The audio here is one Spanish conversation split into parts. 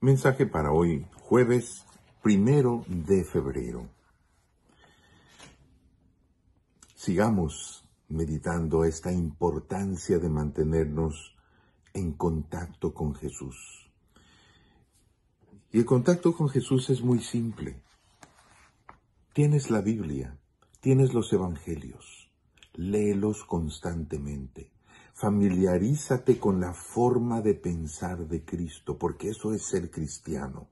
Mensaje para hoy, jueves primero de febrero. Sigamos meditando esta importancia de mantenernos en contacto con Jesús. Y el contacto con Jesús es muy simple. Tienes la Biblia, tienes los Evangelios, léelos constantemente familiarízate con la forma de pensar de Cristo, porque eso es ser cristiano.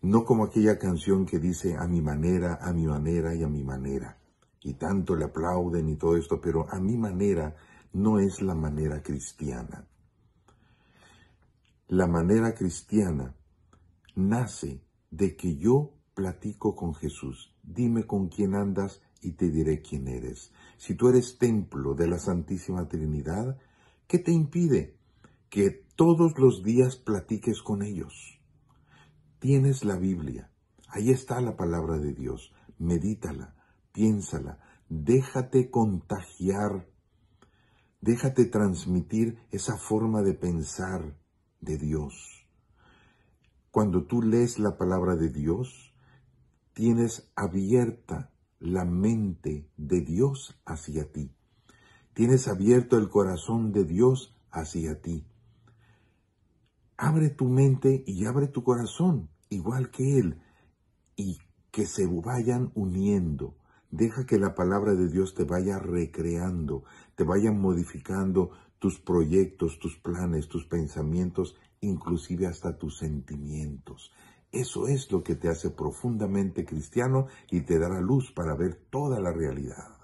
No como aquella canción que dice a mi manera, a mi manera y a mi manera. Y tanto le aplauden y todo esto, pero a mi manera no es la manera cristiana. La manera cristiana nace de que yo platico con Jesús. Dime con quién andas y te diré quién eres. Si tú eres templo de la Santísima Trinidad, ¿qué te impide que todos los días platiques con ellos? Tienes la Biblia, ahí está la palabra de Dios, medítala, piénsala, déjate contagiar, déjate transmitir esa forma de pensar de Dios. Cuando tú lees la palabra de Dios, tienes abierta la mente de Dios hacia ti. Tienes abierto el corazón de Dios hacia ti. Abre tu mente y abre tu corazón, igual que Él, y que se vayan uniendo. Deja que la palabra de Dios te vaya recreando, te vaya modificando tus proyectos, tus planes, tus pensamientos, inclusive hasta tus sentimientos. Eso es lo que te hace profundamente cristiano y te dará luz para ver toda la realidad.